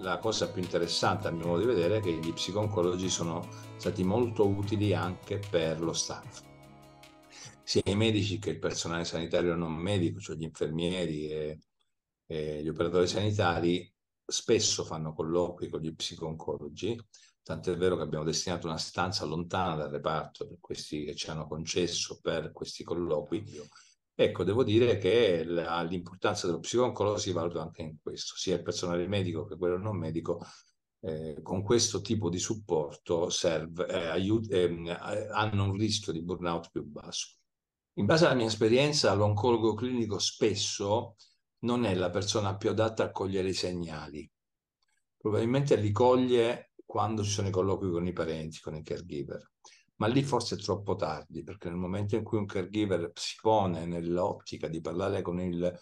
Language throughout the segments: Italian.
la cosa più interessante a mio modo di vedere è che gli psiconcologi sono stati molto utili anche per lo staff, sia i medici che il personale sanitario non medico, cioè gli infermieri e, e gli operatori sanitari, spesso fanno colloqui con gli psiconcologi, tanto è vero che abbiamo destinato una stanza lontana dal reparto per questi che ci hanno concesso per questi colloqui. Ecco, devo dire che l'importanza dello psico psicologo si valuta anche in questo, sia il personale medico che quello non medico. Eh, con questo tipo di supporto serve, eh, aiuta, ehm, eh, hanno un rischio di burnout più basso. In base alla mia esperienza, l'oncologo clinico spesso non è la persona più adatta a cogliere i segnali. Probabilmente li coglie quando ci sono i colloqui con i parenti, con i caregiver ma lì forse è troppo tardi, perché nel momento in cui un caregiver si pone nell'ottica di parlare con il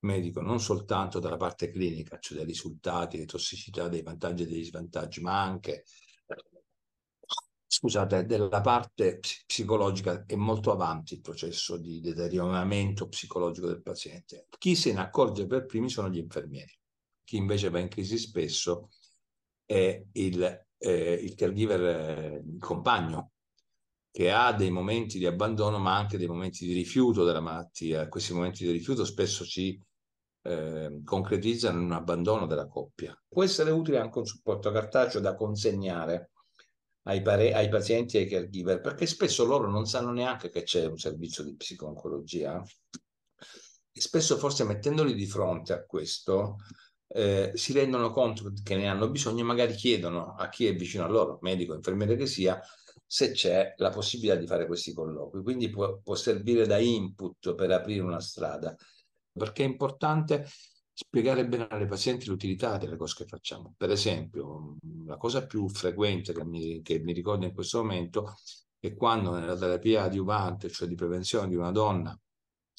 medico non soltanto dalla parte clinica, cioè dei risultati, delle tossicità, dei vantaggi e degli svantaggi, ma anche scusate, della parte psicologica è molto avanti il processo di deterioramento psicologico del paziente. Chi se ne accorge per primi sono gli infermieri, chi invece va in crisi spesso è il, eh, il caregiver, eh, il compagno che ha dei momenti di abbandono ma anche dei momenti di rifiuto della malattia. Questi momenti di rifiuto spesso ci eh, concretizzano in un abbandono della coppia. Può essere utile anche un supporto cartaceo da consegnare ai, pare- ai pazienti e ai caregiver, perché spesso loro non sanno neanche che c'è un servizio di psiconcologia. E spesso forse mettendoli di fronte a questo, eh, si rendono conto che ne hanno bisogno, e magari chiedono a chi è vicino a loro, medico, infermiere che sia, se c'è la possibilità di fare questi colloqui. Quindi può, può servire da input per aprire una strada, perché è importante spiegare bene alle pazienti l'utilità delle cose che facciamo. Per esempio, la cosa più frequente che mi, che mi ricordo in questo momento è quando nella terapia adiuvante, cioè di prevenzione di una donna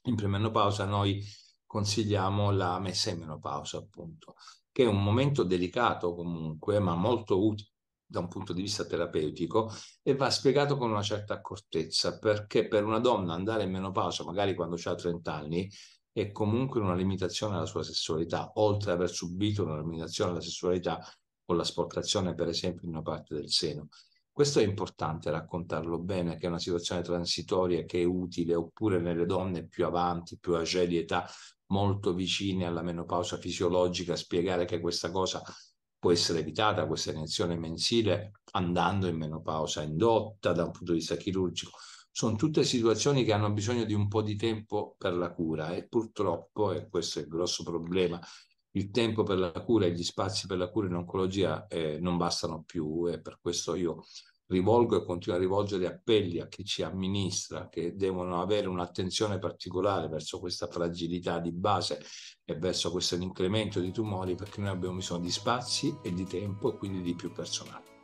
in premenopausa, noi consigliamo la messa in menopausa, appunto, che è un momento delicato comunque, ma molto utile da un punto di vista terapeutico e va spiegato con una certa accortezza, perché per una donna andare in menopausa, magari quando ha 30 anni, è comunque una limitazione alla sua sessualità, oltre ad aver subito una limitazione alla sessualità con l'asportazione, per esempio, di una parte del seno. Questo è importante raccontarlo bene, che è una situazione transitoria che è utile, oppure nelle donne più avanti, più age di età, molto vicine alla menopausa fisiologica, spiegare che questa cosa può essere evitata, questa iniezione mensile, andando in menopausa indotta da un punto di vista chirurgico. Sono tutte situazioni che hanno bisogno di un po' di tempo per la cura e purtroppo, e questo è il grosso problema, il tempo per la cura e gli spazi per la cura in oncologia eh, non bastano più e per questo io rivolgo e continuo a rivolgere appelli a chi ci amministra, che devono avere un'attenzione particolare verso questa fragilità di base e verso questo incremento di tumori, perché noi abbiamo bisogno di spazi e di tempo e quindi di più personale.